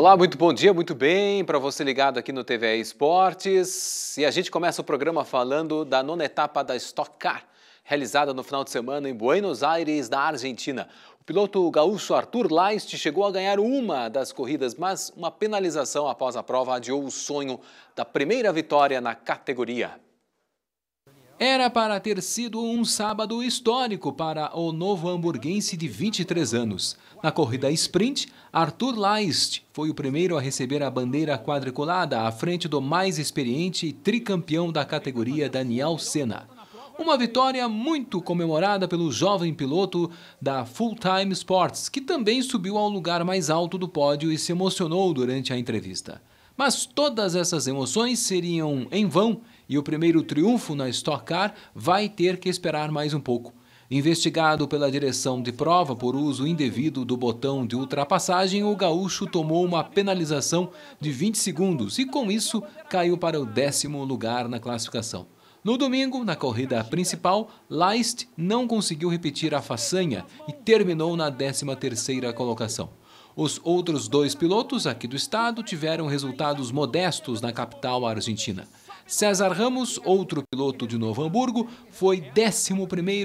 Olá, muito bom dia, muito bem para você ligado aqui no TVE Esportes. E a gente começa o programa falando da nona etapa da Stock Car, realizada no final de semana em Buenos Aires, na Argentina. O piloto gaúcho Arthur Leist chegou a ganhar uma das corridas, mas uma penalização após a prova adiou o sonho da primeira vitória na categoria. Era para ter sido um sábado histórico para o novo hamburguense de 23 anos. Na corrida sprint, Arthur Leist foi o primeiro a receber a bandeira quadriculada à frente do mais experiente tricampeão da categoria Daniel Senna. Uma vitória muito comemorada pelo jovem piloto da Full Time Sports, que também subiu ao lugar mais alto do pódio e se emocionou durante a entrevista. Mas todas essas emoções seriam em vão e o primeiro triunfo na Stock Car vai ter que esperar mais um pouco. Investigado pela direção de prova por uso indevido do botão de ultrapassagem, o gaúcho tomou uma penalização de 20 segundos e, com isso, caiu para o décimo lugar na classificação. No domingo, na corrida principal, Leist não conseguiu repetir a façanha e terminou na 13ª colocação. Os outros dois pilotos aqui do estado tiveram resultados modestos na capital argentina. César Ramos, outro piloto de Novo Hamburgo, foi 11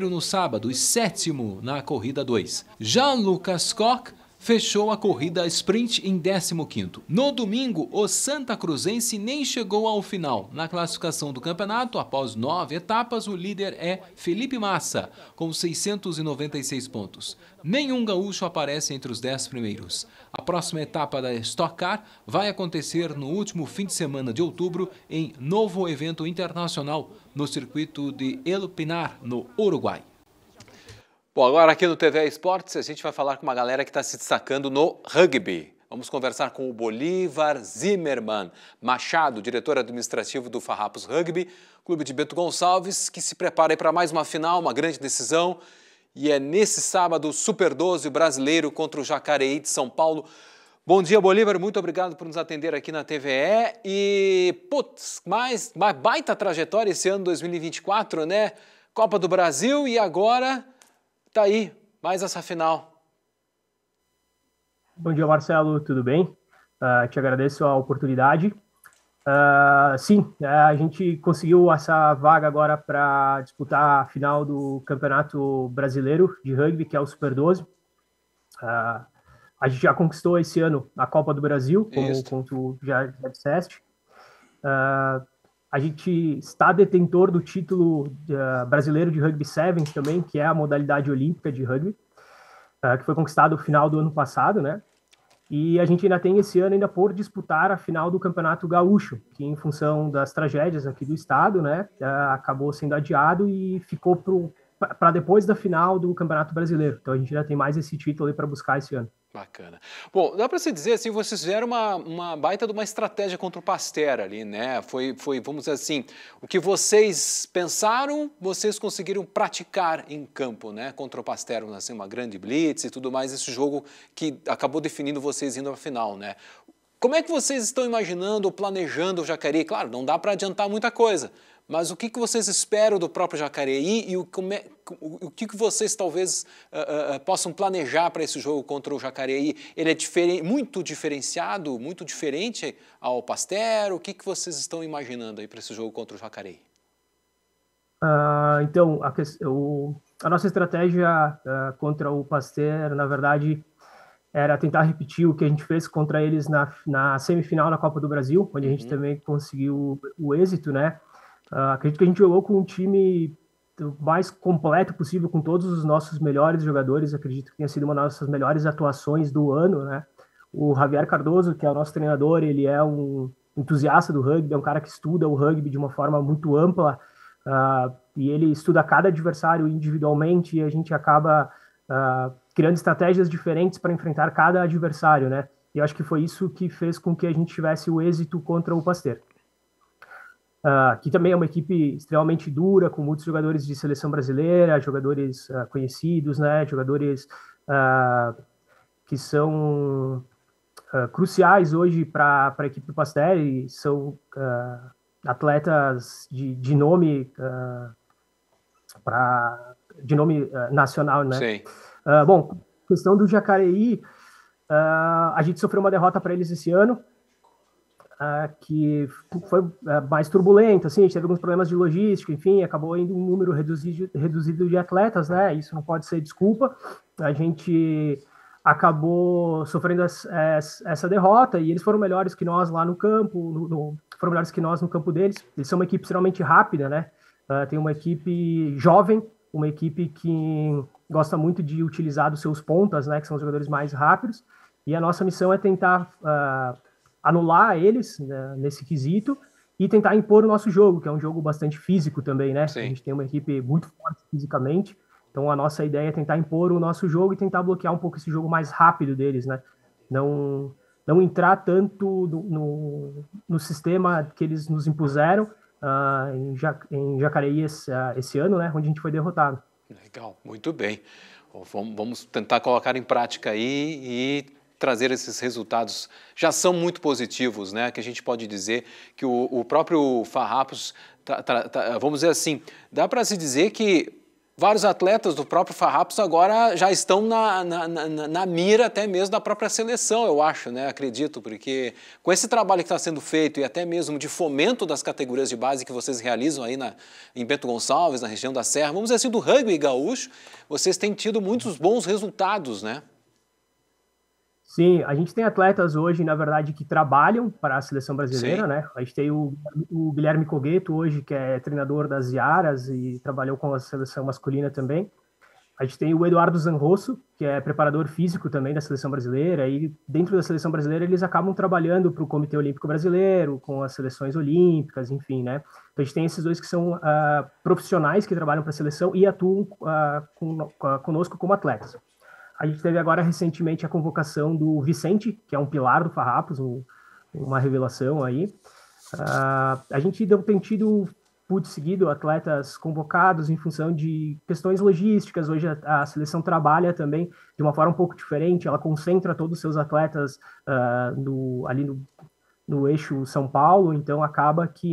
no sábado e sétimo na corrida 2. Já Lucas Koch fechou a corrida sprint em 15º. No domingo, o Santa Cruzense nem chegou ao final. Na classificação do campeonato, após nove etapas, o líder é Felipe Massa, com 696 pontos. Nenhum gaúcho aparece entre os dez primeiros. A próxima etapa da Stock Car vai acontecer no último fim de semana de outubro em novo evento internacional no circuito de El Pinar, no Uruguai. Bom, agora aqui no TV Esportes a gente vai falar com uma galera que está se destacando no rugby. Vamos conversar com o Bolívar Zimmermann Machado, diretor administrativo do Farrapos Rugby, clube de Beto Gonçalves, que se prepara para mais uma final, uma grande decisão. E é nesse sábado, Super 12 brasileiro contra o Jacareí de São Paulo. Bom dia, Bolívar. Muito obrigado por nos atender aqui na TVE. E, putz, mais, mais baita trajetória esse ano 2024, né? Copa do Brasil e agora Tá aí, mais essa final. Bom dia, Marcelo, tudo bem? Uh, te agradeço a oportunidade. Uh, sim, a gente conseguiu essa vaga agora para disputar a final do Campeonato Brasileiro de Rugby, que é o Super 12. Uh, ah, a gente já conquistou esse ano a Copa do Brasil, como, como tu já, já disseste. Uh, a gente está detentor do título uh, brasileiro de rugby sevens também, que é a modalidade olímpica de rugby, uh, que foi conquistado no final do ano passado, né? E a gente ainda tem esse ano ainda por disputar a final do Campeonato Gaúcho, que em função das tragédias aqui do estado, né, uh, acabou sendo adiado e ficou para depois da final do Campeonato Brasileiro. Então a gente ainda tem mais esse título para buscar esse ano. Bacana. Bom, dá para se dizer assim, vocês fizeram uma, uma baita de uma estratégia contra o Pasteur ali, né? Foi, foi, vamos dizer assim, o que vocês pensaram, vocês conseguiram praticar em campo, né? Contra o Pasteur, assim, uma grande blitz e tudo mais, esse jogo que acabou definindo vocês indo à final, né? Como é que vocês estão imaginando ou planejando o Jacareí? Claro, não dá para adiantar muita coisa, mas o que, que vocês esperam do próprio Jacareí e o, o que, que vocês talvez uh, uh, possam planejar para esse jogo contra o Jacareí? Ele é diferen muito diferenciado, muito diferente ao Pasteur? O que, que vocês estão imaginando aí para esse jogo contra o Jacareí? Uh, então, a, o, a, nossa estratégia contra o Pasteur, na verdade, era tentar repetir o que a gente fez contra eles na, na semifinal na Copa do Brasil, onde a gente uhum. também conseguiu o êxito, né? Uh, acredito que a gente jogou com um time mais completo possível, com todos os nossos melhores jogadores. Acredito que tenha sido uma das nossas melhores atuações do ano, né? O Javier Cardoso, que é o nosso treinador, ele é um entusiasta do rugby, é um cara que estuda o rugby de uma forma muito ampla uh, e ele estuda cada adversário individualmente e a gente acaba uh, criando estratégias diferentes para enfrentar cada adversário, né? E eu acho que foi isso que fez com que a gente tivesse o êxito contra o Pasteur. Uh, que também é uma equipe extremamente dura, com muitos jogadores de seleção brasileira, jogadores uh, conhecidos, né, jogadores uh, que são cruciais hoje para a equipe do Pastel e são atletas de, de nome para de nome nacional, né? Sim. bom, questão do Jacareí, a gente sofreu uma derrota para eles esse ano, que foi é, mais turbulento, assim, a gente teve alguns problemas de logística, enfim, acabou indo um número reduzido, reduzido de atletas, né? Isso não pode ser desculpa. A gente acabou sofrendo essa derrota e eles foram melhores que nós lá no campo, no, no, foram melhores que nós no campo deles. Eles são uma equipe extremamente rápida, né? Uh, tem uma equipe jovem, uma equipe que gosta muito de utilizar os seus pontas, né? Que são os jogadores mais rápidos. E a nossa missão é tentar uh, anular eles né, nesse quesito e tentar impor o nosso jogo, que é um jogo bastante físico também, né? Sim. A gente tem uma equipe muito forte fisicamente, então a nossa ideia é tentar impor o nosso jogo e tentar bloquear um pouco esse jogo mais rápido deles, né? Não, não entrar tanto no, no, no sistema que eles nos impuseram uh, em, ja, em Jacareí esse, uh, esse ano, né? Onde a gente foi derrotado. Legal, muito bem. Vamos tentar colocar em prática aí e trazer esses resultados já são muito positivos, né? Que a gente pode dizer que o, o próprio Farrapos, tá, tá, tá, vamos dizer assim, dá para se dizer que vários atletas do próprio Farrapos agora já estão na, na, na, na, mira até mesmo da própria seleção, eu acho, né? Acredito, porque com esse trabalho que está sendo feito e até mesmo de fomento das categorias de base que vocês realizam aí na, em Bento Gonçalves, na região da Serra, vamos dizer assim, do rugby gaúcho, vocês têm tido muitos bons resultados, né? Sim, a gente tem atletas hoje, na verdade, que trabalham para a seleção brasileira, Sim. né? A gente tem o, o Guilherme Cogueto hoje, que é treinador das Iaras e trabalhou com a seleção masculina também. A gente tem o Eduardo Zanrosso, que é preparador físico também da seleção brasileira, e dentro da seleção brasileira eles acabam trabalhando para o Comitê Olímpico Brasileiro, com as seleções olímpicas, enfim, né? Então a gente tem esses dois que são uh, profissionais que trabalham para a seleção e atuam uh, com, uh, conosco como atletas. A gente teve agora recentemente a convocação do Vicente, que é um pilar do Farrapos, um, uma revelação aí. Uh, a gente deu, tem tido por seguido atletas convocados em função de questões logísticas. Hoje a, a, seleção trabalha também de uma forma um pouco diferente, ela concentra todos os seus atletas uh, no, ali no, no eixo São Paulo, então acaba que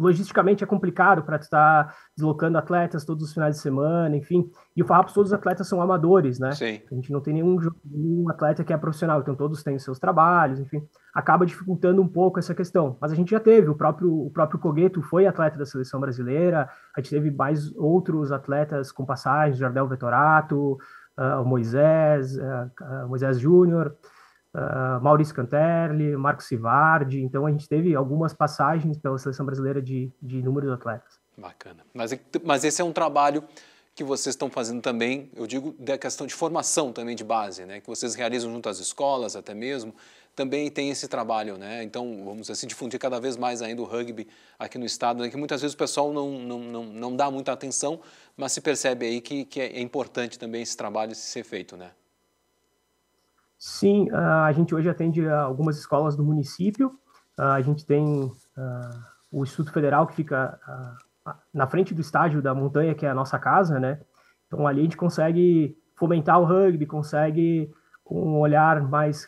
logisticamente é complicado para estar tá deslocando atletas todos os finais de semana, enfim. E o Farrapos, todos os atletas são amadores, né? Sim. A gente não tem nenhum, nenhum atleta que é profissional, então todos têm seus trabalhos, enfim. Acaba dificultando um pouco essa questão. Mas a gente já teve, o próprio, o próprio Cogueto foi atleta da seleção brasileira, a gente teve mais outros atletas com passagens, Jardel Vetorato, uh, Moisés, uh, uh, Moisés Júnior uh, Maurício Canterli, Marcos Sivardi. Então a gente teve algumas passagens pela seleção brasileira de, de inúmeros atletas. Bacana. Mas, mas esse é um trabalho que vocês estão fazendo também, eu digo da questão de formação também de base, né? Que vocês realizam junto às escolas até mesmo, também tem esse trabalho, né? Então, vamos assim, difundir cada vez mais ainda o rugby aqui no estado, né? que muitas vezes o pessoal não, não, não, não dá muita atenção, mas se percebe aí que, que é importante também esse trabalho ser feito, né? Sim, a gente hoje atende ah, algumas escolas do município. Ah, a gente tem ah, o Instituto Federal que fica na frente do estádio da montanha, que é a nossa casa, né? Então ali a gente consegue fomentar o rugby, consegue com um olhar mais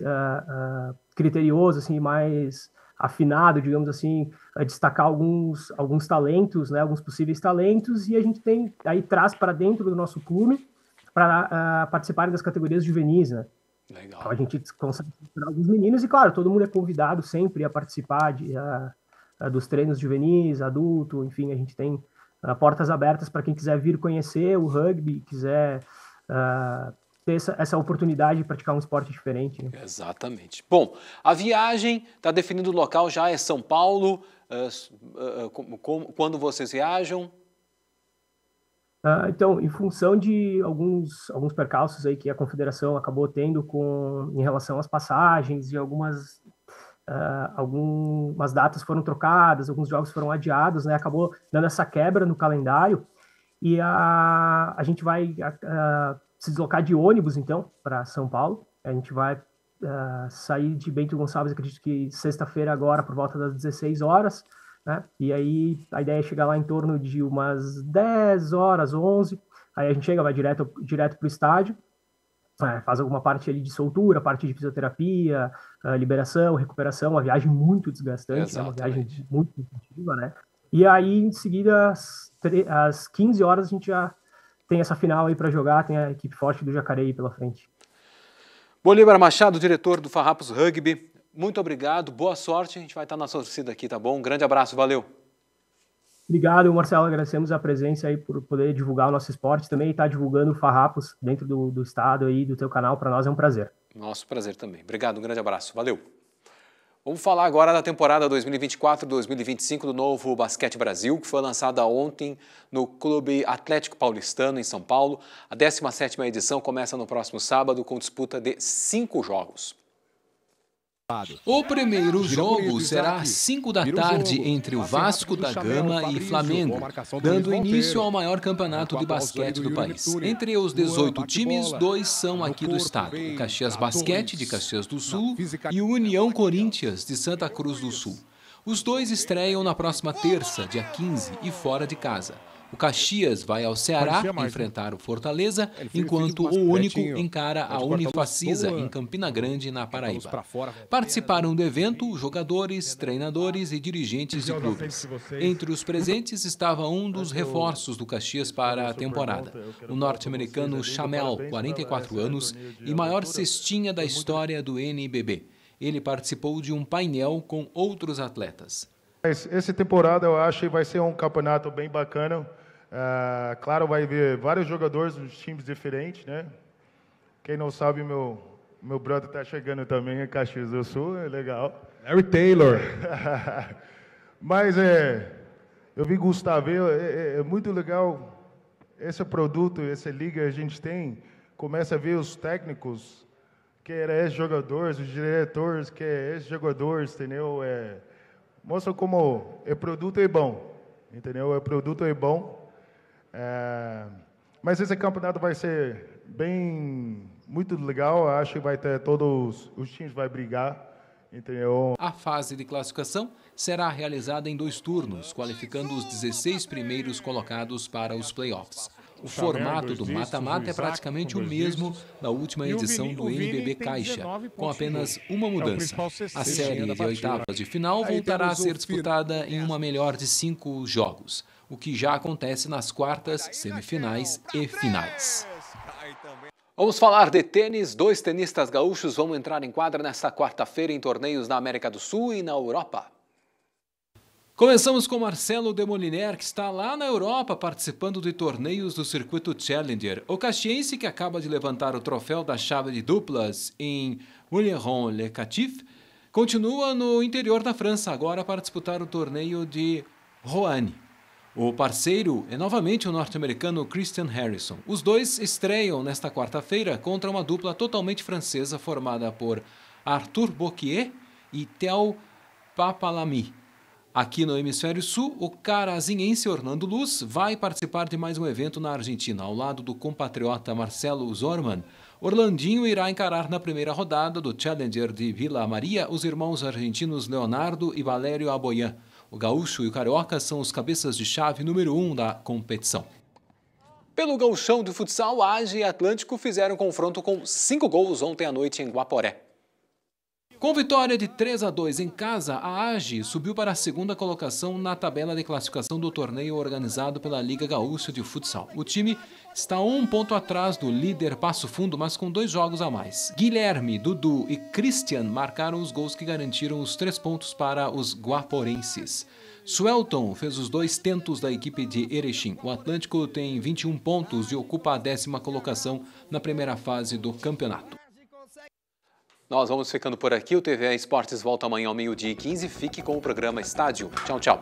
criterioso, assim, mais afinado, digamos assim, destacar alguns alguns talentos, né? Alguns possíveis talentos e a gente tem aí traz para dentro do nosso clube para uh, participarem das categorias juvenis, né? Legal. Então a gente consegue os meninos e, claro, todo mundo é convidado sempre a participar de, a, a, dos treinos juvenis, adulto, enfim, a gente tem a, ah, portas abertas para quem quiser vir conhecer o rugby, quiser ah, ter essa, essa, oportunidade de praticar um esporte diferente. Né? Exatamente. Bom, a viagem está definindo o local já é São Paulo. Uh, uh, como, como, quando vocês viajam? Uh, então, em função de alguns, alguns percalços aí que a confederação acabou tendo com em relação às passagens e algumas uh, algumas datas foram trocadas, alguns jogos foram adiados, né? Acabou dando essa quebra no calendário e a, a gente vai a, ah, a, se deslocar de ônibus então para São Paulo. A gente vai a, sair de Bento Gonçalves, acredito que sexta-feira agora por volta das 16 horas. Né? E aí a ideia é chegar lá em torno de umas 10 horas, 11, aí a gente chega, vai direto, direto para o estádio, é, faz alguma parte ali de soltura, parte de fisioterapia, é, liberação, recuperação, uma viagem muito desgastante, né? uma viagem muito intensiva, né? E aí, em seguida, às, às 15 horas, a gente já tem essa final aí para jogar, tem a equipe forte do Jacareí pela frente. Bolívar Machado, diretor do Farrapos Rugby, muito obrigado, boa sorte. A gente vai estar na torcida aqui, tá bom? Um grande abraço, valeu. Obrigado, Marcelo. Agradecemos a presença aí por poder divulgar o nosso esporte também e estar tá divulgando farrapos dentro do, do estado aí, do teu canal. Para nós é um prazer. Nosso prazer também. Obrigado, um grande abraço. Valeu. Vamos falar agora da temporada 2024-2025 do novo Basquete Brasil, que foi lançada ontem no Clube Atlético Paulistano, em São Paulo. A 17 edição começa no próximo sábado com disputa de cinco jogos. O primeiro jogo será às 5 da tarde entre o Vasco da Gama e Flamengo, dando início ao maior campeonato de basquete do país. Entre os 18 times, dois são aqui do estado: o Caxias Basquete, de Caxias do Sul, e o União Corinthians, de Santa Cruz do Sul. Os dois estreiam na próxima terça, dia 15, e fora de casa. O Caxias vai ao Ceará né? enfrentar o Fortaleza, enquanto o Único encara tá a Unifacisa em Campina Grande, na tá Paraíba. Participaram do evento jogadores, treinadores e dirigentes de é clubes. Entre os presentes estava um dos reforços do Caxias para a temporada, o norte-americano então Chamel, 44 anos, e maior cestinha da história do NBB. Ele participou de um painel com outros atletas. Essa temporada eu acho que vai ser um campeonato bem bacana. Ah, claro, vai ver vários jogadores nos times diferentes, né? Quem não sabe, meu, meu brother está chegando também em Caxias do Sul, é legal. Larry Taylor. Mas é, eu vi Gustavo, é, é, é, é, muito legal esse produto, essa liga a gente tem. Começa a ver os técnicos, que eram esses jogadores os diretores, que eram é esses jogadores entendeu? É, mostra como é produto é bom, entendeu? É produto é bom. É, mas esse campeonato vai ser bem muito legal. Acho que vai ter todos os times vai brigar. Entendeu? A fase de classificação será realizada em dois turnos, qualificando os 16 primeiros colocados para os playoffs. O formato do mata-mata é praticamente o mesmo da última edição do NBB Caixa, com apenas uma é mudança. A série de oitavas de final voltará a ser disputada em uma melhor de cinco jogos o que já acontece nas quartas, semifinais e finais. Vamos falar de tênis. Dois tenistas gaúchos vão entrar em quadra nesta quarta-feira em torneios na América do Sul e na Europa. Começamos com Marcelo Demoliner, que está lá na Europa participando de torneios do circuito Challenger. O caxiense, que acaba de levantar o troféu da chave de duplas em Mouilleron-le-Catif, continua no interior da França agora para disputar o torneio de Roanne. O parceiro é novamente o norte-americano Christian Harrison. Os dois estreiam nesta quarta-feira contra uma dupla totalmente francesa formada por Arthur Boquier e Theo Papalami. Aqui no Hemisfério Sul, o carazinense Orlando Luz vai participar de mais um evento na Argentina, ao lado do compatriota Marcelo Zorman. Orlandinho irá encarar na primeira rodada do Challenger de Vila Maria os irmãos argentinos Leonardo e Valério Aboyan. O gaúcho e o carioca são os cabeças de chave número um da competição. Pelo gauchão do futsal, Ágil e Atlântico fizeram confronto com cinco gols ontem à noite em Guaporé. Com vitória de 3 a 2 em casa, a AGE subiu para a segunda colocação na tabela de classificação do torneio organizado pela Liga Gaúcha de Futsal. O time está um ponto atrás do líder Passo Fundo, mas com dois jogos a mais. Guilherme, Dudu e Christian marcaram os gols que garantiram os três pontos para os guaporenses. Suelton fez os dois tentos da equipe de Erechim. O Atlântico tem 21 pontos e ocupa a décima colocação na primeira fase do campeonato. Nós vamos ficando por aqui. O TVA Esportes volta amanhã ao meio-dia e 15. Fique com o programa Estádio. Tchau, tchau.